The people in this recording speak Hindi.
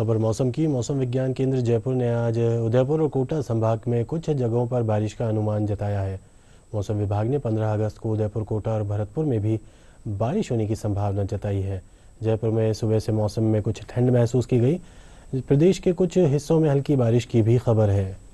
खबर मौसम की मौसम विज्ञान केंद्र जयपुर ने आज उदयपुर और कोटा संभाग में कुछ जगहों पर बारिश का अनुमान जताया है मौसम विभाग ने 15 अगस्त को उदयपुर कोटा और भरतपुर में भी बारिश होने की संभावना जताई है जयपुर में सुबह से मौसम में कुछ ठंड महसूस की गई प्रदेश के कुछ हिस्सों में हल्की बारिश की भी खबर है